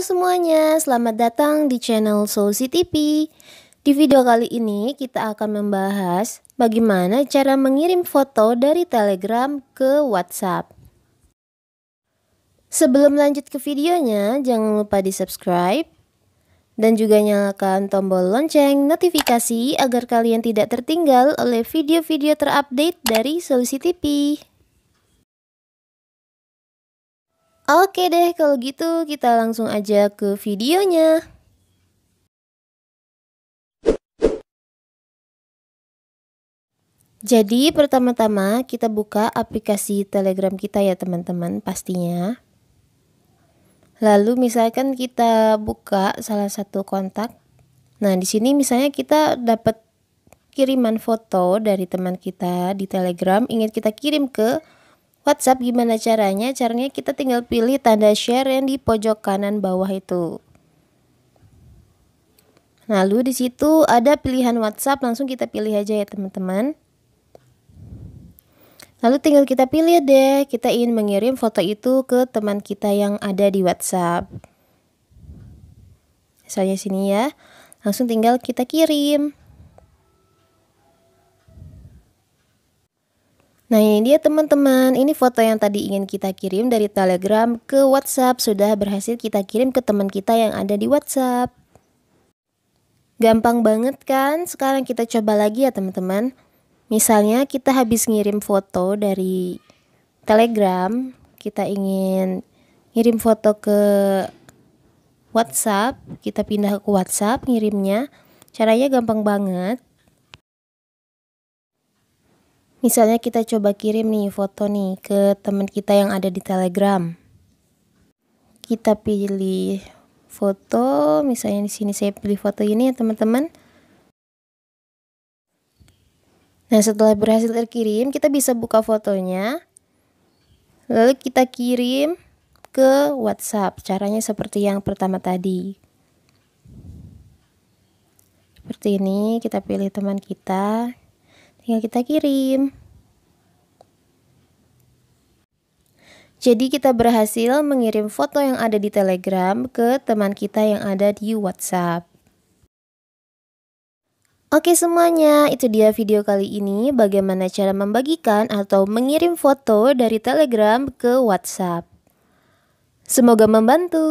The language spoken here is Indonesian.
semuanya, selamat datang di channel Solusi TV. Di video kali ini kita akan membahas bagaimana cara mengirim foto dari Telegram ke WhatsApp. Sebelum lanjut ke videonya, jangan lupa di subscribe dan juga nyalakan tombol lonceng notifikasi agar kalian tidak tertinggal oleh video-video terupdate dari Solusi TV. Oke deh, kalau gitu kita langsung aja ke videonya. Jadi pertama-tama kita buka aplikasi Telegram kita ya teman-teman pastinya. Lalu misalkan kita buka salah satu kontak. Nah, di sini misalnya kita dapat kiriman foto dari teman kita di Telegram ingin kita kirim ke WhatsApp gimana caranya? Caranya kita tinggal pilih tanda share yang di pojok kanan bawah itu. Lalu di situ ada pilihan WhatsApp, langsung kita pilih aja ya teman-teman. Lalu tinggal kita pilih deh, kita ingin mengirim foto itu ke teman kita yang ada di WhatsApp. Misalnya sini ya. Langsung tinggal kita kirim. Nah ini dia teman-teman, ini foto yang tadi ingin kita kirim dari Telegram ke WhatsApp sudah berhasil kita kirim ke teman kita yang ada di WhatsApp. Gampang banget kan? Sekarang kita coba lagi ya teman-teman. Misalnya kita habis ngirim foto dari Telegram, kita ingin ngirim foto ke WhatsApp, kita pindah ke WhatsApp ngirimnya. Caranya gampang banget. Misalnya kita coba kirim nih foto nih ke teman kita yang ada di Telegram. Kita pilih foto, misalnya di sini saya pilih foto ini ya teman-teman. Nah, setelah berhasil terkirim, kita bisa buka fotonya. Lalu kita kirim ke WhatsApp. Caranya seperti yang pertama tadi. Seperti ini, kita pilih teman kita, tinggal kita kirim. Jadi kita berhasil mengirim foto yang ada di Telegram ke teman kita yang ada di WhatsApp. Oke semuanya, itu dia video kali ini bagaimana cara membagikan atau mengirim foto dari Telegram ke WhatsApp. Semoga membantu.